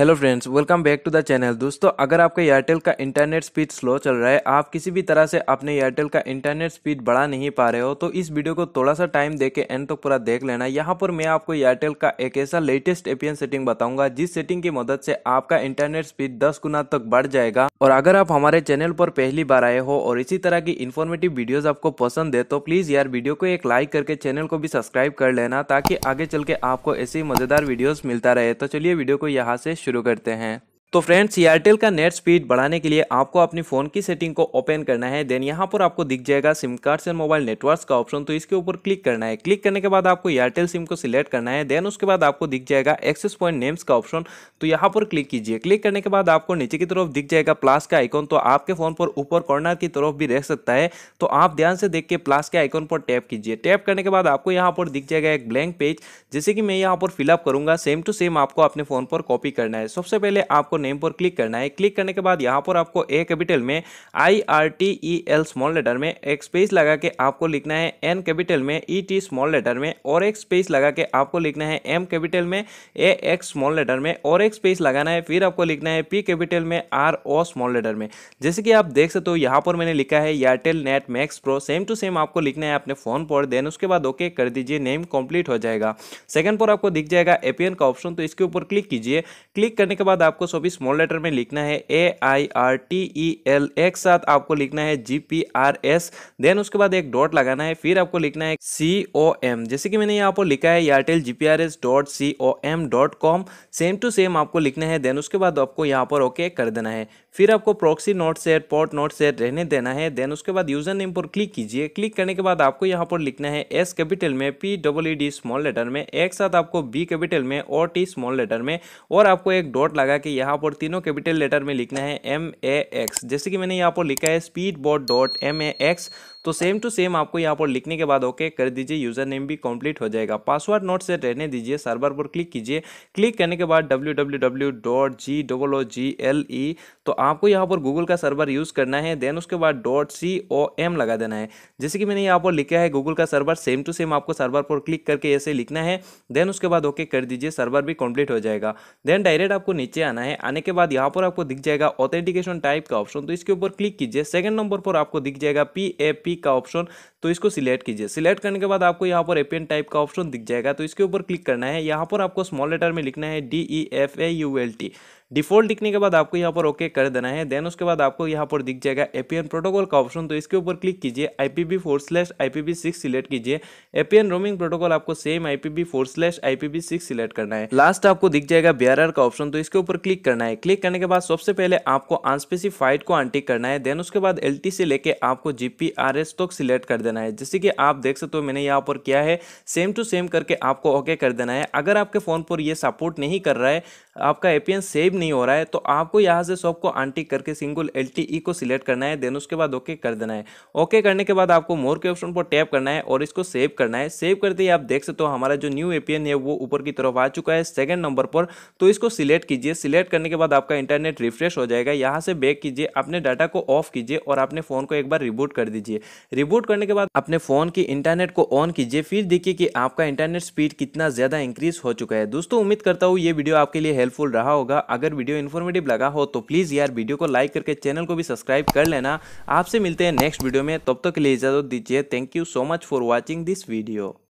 hello friends welcome back to the channel दोस्तों अगर आपका एयरटेल का इंटरनेट स्पीड स्लो चल रहा है आप किसी भी तरह से अपने एयरटेल का इंटरनेट स्पीड बढ़ा नहीं पा रहे हो तो इस वीडियो को थोड़ा सा टाइम देके एंड तक तो पूरा देख लेना यहाँ पर मैं आपको एयरटेल का एक ऐसा लेटेस्ट एपीएन सेटिंग बताऊंगा जिस सेटिंग की मदद से आपका इंटरनेट स्पीड दस गुना तक बढ़ जाएगा और अगर आप हमारे चैनल पर पहली बार आए हो और इसी तरह की इन्फॉर्मेटिव वीडियोज आपको पसंद है तो प्लीज यार वीडियो को एक लाइक करके चैनल को भी सब्सक्राइब कर लेना ताकि आगे चल के आपको ऐसी मजेदार वीडियोज मिलता रहे तो चलिए वीडियो को यहाँ से शुरू करते हैं तो फ्रेंड्स एयरटेल का नेट स्पीड बढ़ाने के लिए आपको अपनी फ़ोन की सेटिंग को ओपन करना है देन यहाँ पर आपको दिख जाएगा SIM cards and mobile networks का ऑप्शन तो इसके ऊपर क्लिक करना है क्लिक करने के बाद आपको एयरटेल सिम को सिलेक्ट करना है देन उसके बाद आपको दिख जाएगा एक्सेस पॉइंट नेम्स का ऑप्शन तो यहाँ पर क्लिक कीजिए क्लिक करने के बाद आपको नीचे की तरफ दिख जाएगा प्लास का आइकॉन तो आपके फ़ोन पर ऊपर कॉर्नर की तरफ भी रह सकता है तो आप ध्यान से देख के प्लास के आइकॉन पर टैप कीजिए टैप करने के बाद आपको यहाँ पर दिख जाएगा एक ब्लैंक पेज जैसे कि मैं यहाँ पर फिलअप करूँगा सेम टू सेम आपको अपने फ़ोन पर कॉपी करना है सबसे पहले आपको नेम पर क्लिक करना है क्लिक करने के बाद यहाँ पर आपको ए कैपिटल में I R T E L small letter में एक स्पेस लगा के आपको लिखना है एन कैपिटल में ई टी स्मॉल लेटर में और एक स्पेस लगा के आपको लिखना है एम कैपिटल में ए एक्स स्मॉल लेटर में और एक स्पेस लगाना है फिर आपको लिखना है पी कैपिटल में आर ओ स्मॉल लेटर में जैसे कि आप देख सकते हो यहाँ पर मैंने लिखा है Airtel net max pro same to same आपको लिखना है अपने फ़ोन पर देन उसके बाद ओके कर दीजिए नेम कंप्लीट हो जाएगा सेकंड पर आपको दिख जाएगा एपीएन का ऑप्शन तो इसके ऊपर क्लिक कीजिए क्लिक करने के बाद आपको सभी भी स्मॉल लेटर में लिखना है A I R T E L एक साथ आपको लिखना है G P R S then उसके बाद एक डॉट लगाना है फिर आपको लिखना है सी ओ एम जैसे कि मैंने यहाँ पर लिखा है Airtel G P R S dot C O M dot com same to same आपको लिखना है देन उसके बाद आपको यहाँ पर ओके कर देना है फिर आपको proxy not set port not set रहने देना है देन उसके बाद यूजर नेम पर क्लिक कीजिए क्लिक करने के बाद आपको यहाँ पर लिखना है एस कैपिटल में P double E D small letter में एक साथ आपको बी कैपिटल में और टी स्मॉल लेटर में और आपको एक डॉट लगा के यहाँ यहाँ पर तीनों कैपिटल लेटर में लिखना है एम ए एक्स जैसे कि मैंने यहाँ पर लिखा है speed boat dot M A X तो सेम टू सेम आपको यहाँ पर लिखने के बाद ओके कर दीजिए यूजर नेम भी कंप्लीट हो जाएगा पासवर्ड नोट से रहने दीजिए सर्वर पर क्लिक कीजिए क्लिक करने के बाद डब्ल्यू तो आपको यहाँ पर गूगल का सर्वर यूज़ करना है देन उसके बाद डॉट सी ओ एम लगा देना है जैसे कि मैंने यहाँ पर लिखा है गूगल का सर्वर सेम टू सेम आपको सर्वर पर क्लिक करके ऐसे लिखना है देन उसके बाद ओके कर दीजिए सर्वर भी कंप्लीट हो जाएगा देन डायरेक्ट आपको नीचे आना है आने के बाद यहाँ पर आपको दिख जाएगा ऑथेंटिकेशन टाइप का ऑप्शन तो इसके ऊपर क्लिक कीजिए सेकंड नंबर पर आपको दिख जाएगा पी पी का ऑप्शन तो इसको सिलेक्ट कीजिए सिलेक्ट करने के बाद आपको यहाँ पर एपीएन टाइप का ऑप्शन दिख जाएगा तो इसके ऊपर क्लिक करना है यहाँ पर आपको स्मॉल लेटर में लिखना है D E F A U L T default लिखने के बाद आपको यहाँ पर ओके कर देना है देन उसके बाद आपको यहाँ पर दिख जाएगा एपीएन प्रोटोकॉल का ऑप्शन तो इसके ऊपर क्लिक कीजिए IPv four slash IPv six select कीजिए एपीएन रोमिंग प्रोटोकॉल आपको same I P V four slash IPv six select करना है लास्ट आपको दिख जाएगा बियर का ऑप्शन तो इसके ऊपर क्लिक करना है क्लिक करने के बाद सबसे पहले आपको अनस्पेसिफाइड को अनटिक करना है देन उसके बाद एल से लेके आपको जीपीआरएस तक सिलेक्ट कर देना देना है जैसे कि आप देख सकते हो मैंने यहाँ पर किया है सेम टू सेम करके आपको ओके कर देना है अगर आपके फ़ोन पर ये सपोर्ट नहीं कर रहा है आपका ए सेव नहीं हो रहा है तो आपको यहाँ से सॉप को आंटी करके सिंगल एल e को सिलेक्ट करना है देन उसके बाद ओके कर देना है ओके करने के बाद आपको मोर के ऑप्शन पर टैप करना है और इसको सेव करना है सेव करते ही आप देख सकते हो हमारा जो न्यू ए है वो ऊपर की तरफ आ चुका है सेकेंड नंबर पर तो इसको सिलेक्ट कीजिए सिलेक्ट करने के बाद आपका इंटरनेट रिफ्रेश हो जाएगा यहाँ से बैक कीजिए अपने डाटा को ऑफ कीजिए और अपने फ़ोन को एक बार रिबूट कर दीजिए रिबूट करने के बाद अपने फोन की इंटरनेट को ऑन कीजिए फिर देखिए कि आपका इंटरनेट स्पीड कितना ज्यादा इंक्रीज हो चुका है दोस्तों उम्मीद करता हूँ ये वीडियो आपके लिए हेल्पफुल रहा होगा अगर वीडियो इन्फॉर्मेटिव लगा हो तो प्लीज यार वीडियो को लाइक करके चैनल को भी सब्सक्राइब कर लेना आपसे मिलते हैं नेक्स्ट वीडियो में तब तक के लिए इजाजत दीजिए thank you so much for watching this video